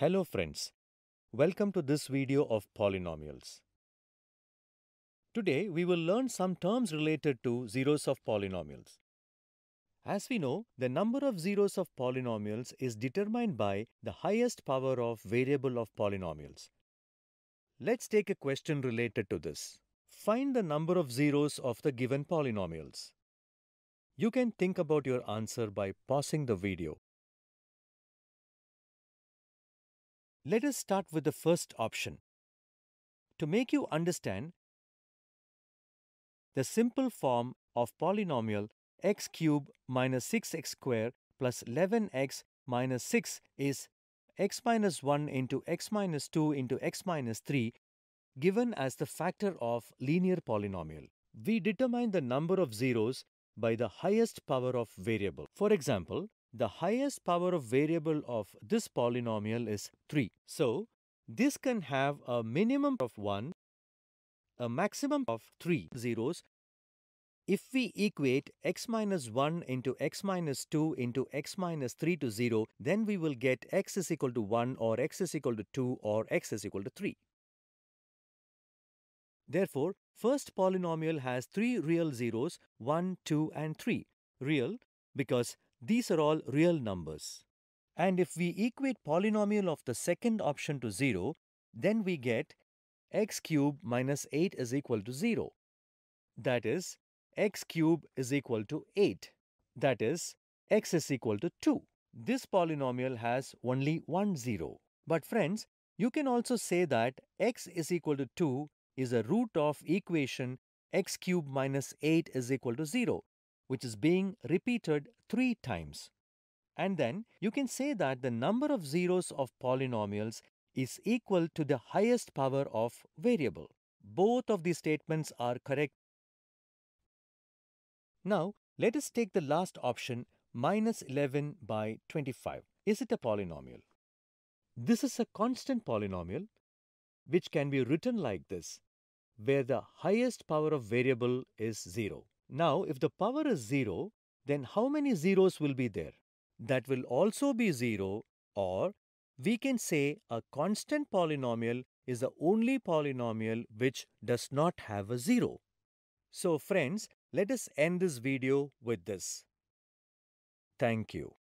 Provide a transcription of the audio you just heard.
Hello friends, welcome to this video of polynomials. Today we will learn some terms related to zeros of polynomials. As we know, the number of zeros of polynomials is determined by the highest power of variable of polynomials. Let's take a question related to this. Find the number of zeros of the given polynomials. You can think about your answer by pausing the video. Let us start with the first option. To make you understand, the simple form of polynomial x cube minus 6x square plus 11x minus 6 is x minus 1 into x minus 2 into x minus 3 given as the factor of linear polynomial. We determine the number of zeros by the highest power of variable. For example, the highest power of variable of this polynomial is 3. So, this can have a minimum of 1, a maximum of 3 zeros if we equate x minus 1 into x minus 2 into x minus 3 to 0, then we will get x is equal to 1 or x is equal to 2 or x is equal to 3. Therefore, first polynomial has three real zeros, 1, 2 and 3. Real because these are all real numbers. And if we equate polynomial of the second option to 0, then we get x cubed 8 is equal to 0. That is, x cubed is equal to 8. That is, x is equal to 2. This polynomial has only one zero. But friends, you can also say that x is equal to 2 is a root of equation x cubed 8 is equal to 0 which is being repeated three times. And then you can say that the number of zeros of polynomials is equal to the highest power of variable. Both of these statements are correct. Now, let us take the last option, minus 11 by 25. Is it a polynomial? This is a constant polynomial, which can be written like this, where the highest power of variable is 0. Now, if the power is 0, then how many zeros will be there? That will also be 0 or we can say a constant polynomial is the only polynomial which does not have a 0. So friends, let us end this video with this. Thank you.